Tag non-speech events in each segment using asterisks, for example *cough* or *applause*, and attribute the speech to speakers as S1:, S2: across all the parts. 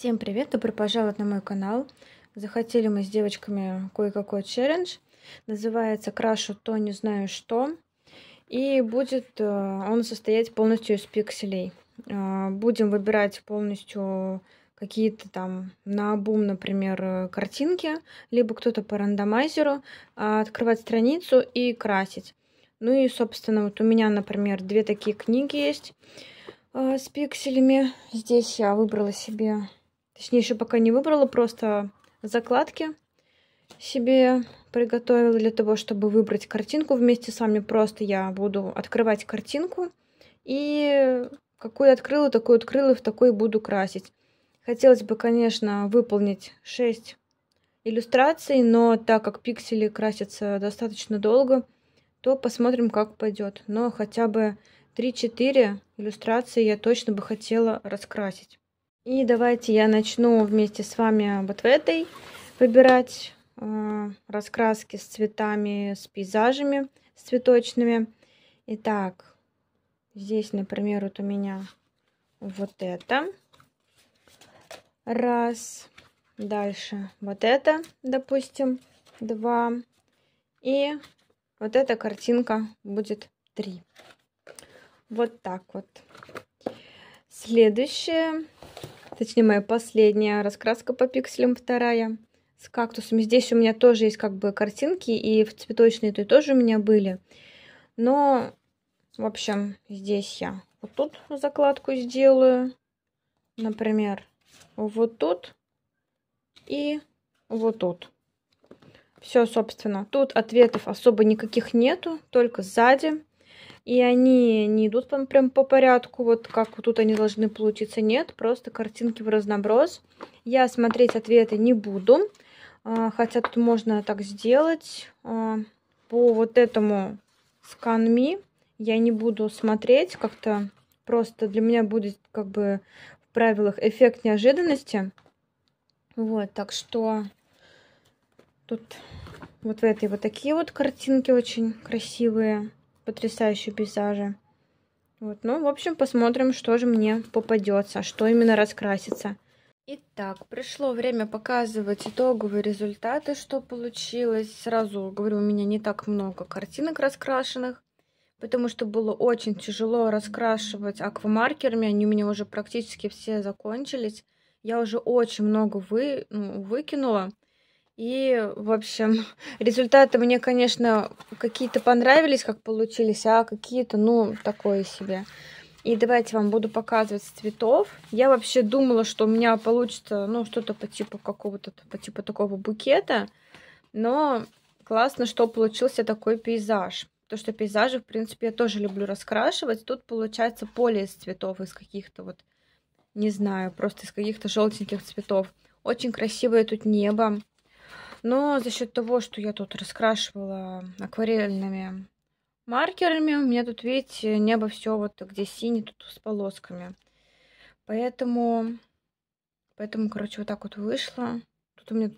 S1: Всем привет! Добро пожаловать на мой канал. Захотели мы с девочками кое-какой челлендж. Называется «Крашу то не знаю что». И будет э, он состоять полностью из пикселей. Э, будем выбирать полностью какие-то там на обум, например, картинки, либо кто-то по рандомайзеру, а, открывать страницу и красить. Ну и, собственно, вот у меня, например, две такие книги есть э, с пикселями. Здесь я выбрала себе Точнее, еще пока не выбрала, просто закладки себе приготовила для того, чтобы выбрать картинку вместе с вами. Просто я буду открывать картинку и какую открыла, такую открыла, в такой буду красить. Хотелось бы, конечно, выполнить 6 иллюстраций, но так как пиксели красятся достаточно долго, то посмотрим, как пойдет. Но хотя бы 3-4 иллюстрации я точно бы хотела раскрасить. И давайте я начну вместе с вами вот в этой выбирать э, раскраски с цветами, с пейзажами, с цветочными. Итак, здесь, например, вот у меня вот это. Раз. Дальше вот это, допустим, два. И вот эта картинка будет три. Вот так вот. Следующая, точнее моя последняя раскраска по пикселям, вторая с кактусами. Здесь у меня тоже есть как бы картинки, и в цветочные то тоже у меня были. Но, в общем, здесь я вот тут закладку сделаю, например, вот тут и вот тут. Все, собственно, тут ответов особо никаких нету, только сзади. И они не идут прям, прям по порядку, вот как тут они должны получиться. Нет, просто картинки в разноброс. Я смотреть ответы не буду, а, хотя тут можно так сделать. А, по вот этому сканми я не буду смотреть как-то. Просто для меня будет как бы в правилах эффект неожиданности. Вот, так что тут вот в этой вот такие вот картинки очень красивые потрясающие пейзажи. Вот, ну, в общем, посмотрим, что же мне попадется, что именно раскрасится. Итак, пришло время показывать итоговые результаты, что получилось. Сразу говорю, у меня не так много картинок раскрашенных, потому что было очень тяжело раскрашивать аквамаркерами, они у меня уже практически все закончились. Я уже очень много вы, ну, выкинула, и, в общем, *laughs* результаты мне, конечно, какие-то понравились, как получились, а какие-то, ну, такое себе. И давайте вам буду показывать цветов. Я вообще думала, что у меня получится, ну, что-то по типу какого-то, по типу такого букета. Но классно, что получился такой пейзаж. То, что пейзажи, в принципе, я тоже люблю раскрашивать. Тут получается поле из цветов, из каких-то вот, не знаю, просто из каких-то желтеньких цветов. Очень красивое тут небо. Но за счет того, что я тут раскрашивала акварельными маркерами, у меня тут, видите, небо все вот где синий, тут с полосками. Поэтому, поэтому, короче, вот так вот вышло. Тут у меня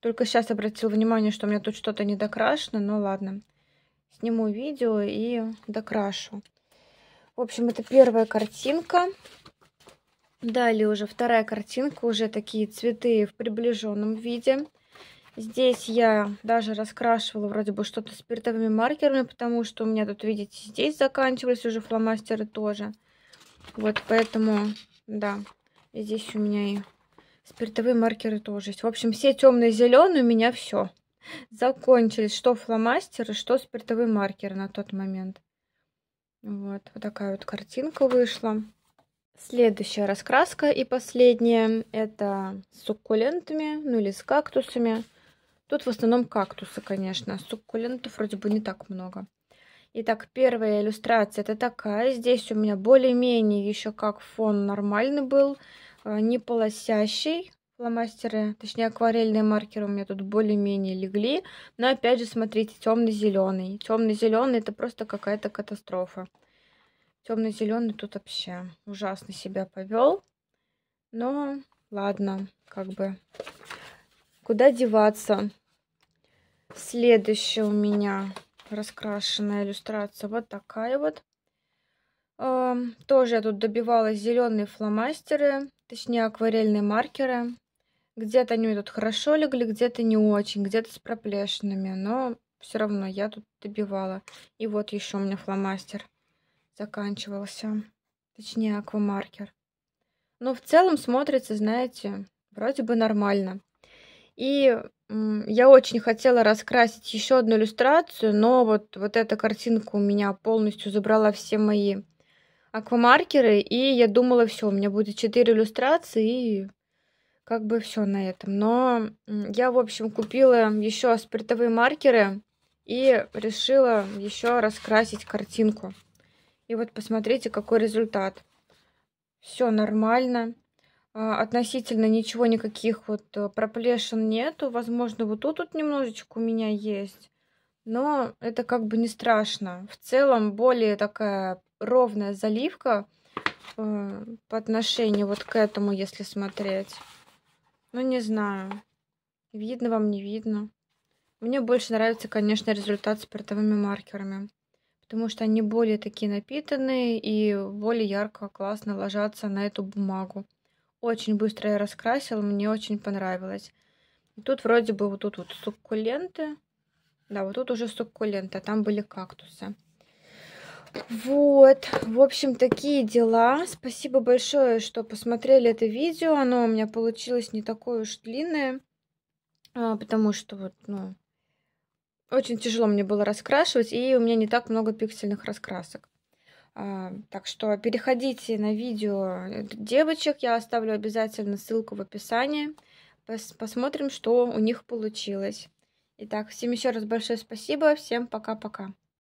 S1: только сейчас обратил внимание, что у меня тут что-то недокрашено, но ладно. Сниму видео и докрашу. В общем, это первая картинка. Далее уже вторая картинка, уже такие цветы в приближенном виде. Здесь я даже раскрашивала вроде бы что-то спиртовыми маркерами, потому что у меня тут, видите, здесь заканчивались уже фломастеры тоже. Вот поэтому, да, здесь у меня и спиртовые маркеры тоже есть. В общем, все темные зеленые у меня все. Закончились что фломастеры, что спиртовые маркеры на тот момент. Вот, вот такая вот картинка вышла. Следующая раскраска и последняя, это с суккулентами, ну или с кактусами. Тут в основном кактусы, конечно. Суккулентов вроде бы не так много. Итак, первая иллюстрация это такая. Здесь у меня более-менее еще как фон нормальный был, э, не полосящий. Фломастеры, точнее акварельные маркеры у меня тут более-менее легли. Но опять же, смотрите, темно-зеленый. Темно-зеленый это просто какая-то катастрофа. Темно-зеленый тут вообще ужасно себя повел. Но ладно, как бы куда деваться. Следующая у меня раскрашенная иллюстрация вот такая вот. Эм, тоже я тут добивала зеленые фломастеры, точнее акварельные маркеры. Где-то они тут хорошо легли, где-то не очень, где-то с проплешинами, но все равно я тут добивала. И вот еще у меня фломастер заканчивался, точнее аквамаркер. Но в целом смотрится, знаете, вроде бы нормально. И я очень хотела раскрасить еще одну иллюстрацию, но вот, вот эта картинка у меня полностью забрала все мои аквамаркеры, и я думала, все, у меня будет 4 иллюстрации, и как бы все на этом. Но я, в общем, купила еще спиртовые маркеры и решила еще раскрасить картинку. И вот посмотрите, какой результат. Все нормально. А, относительно ничего, никаких вот э, проплешин нету. Возможно, вот тут вот немножечко у меня есть. Но это как бы не страшно. В целом, более такая ровная заливка э, по отношению вот к этому, если смотреть. Ну, не знаю. Видно вам, не видно. Мне больше нравится, конечно, результат с портовыми маркерами. Потому что они более такие напитанные и более ярко, классно ложатся на эту бумагу очень быстро я раскрасила, мне очень понравилось. Тут вроде бы вот тут вот суккуленты. Да, вот тут уже суккуленты, а там были кактусы. Вот, в общем, такие дела. Спасибо большое, что посмотрели это видео. Оно у меня получилось не такое уж длинное, а, потому что вот, ну, очень тяжело мне было раскрашивать, и у меня не так много пиксельных раскрасок. А, так что переходите на видео девочек, я оставлю обязательно ссылку в описании. посмотрим, что у них получилось. Итак, всем еще раз большое спасибо, всем пока-пока.